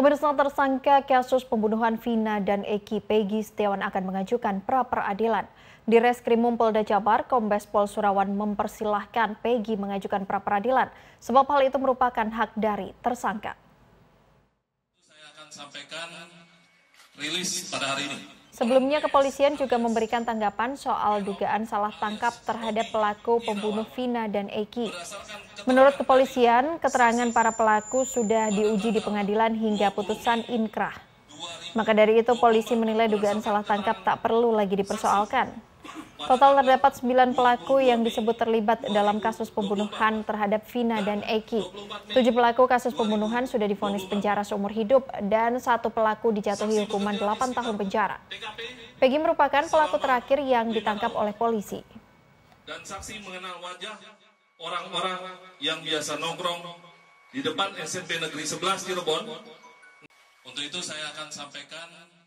Pemirsa tersangka kasus pembunuhan Vina dan Eki Pegi Setiawan akan mengajukan pra peradilan. Di Reskrimum Polda Jabar, Kombes Pol Surawan mempersilahkan Pegi mengajukan pra peradilan sebab hal itu merupakan hak dari tersangka. Saya akan sampaikan rilis pada hari ini. Sebelumnya kepolisian juga memberikan tanggapan soal dugaan salah tangkap terhadap pelaku pembunuh Vina dan Eki. Menurut kepolisian, keterangan para pelaku sudah diuji di pengadilan hingga putusan inkrah. Maka dari itu polisi menilai dugaan salah tangkap tak perlu lagi dipersoalkan. Total terdapat 9 pelaku yang disebut terlibat dalam kasus pembunuhan terhadap Vina dan Eki. Tujuh pelaku kasus pembunuhan sudah difonis penjara seumur hidup dan satu pelaku dijatuhi hukuman 8 tahun penjara. Peggy merupakan pelaku terakhir yang ditangkap oleh polisi. Dan saksi mengenal wajah orang-orang yang biasa nongkrong di depan SMP Negeri 11 Cirebon. Untuk itu saya akan sampaikan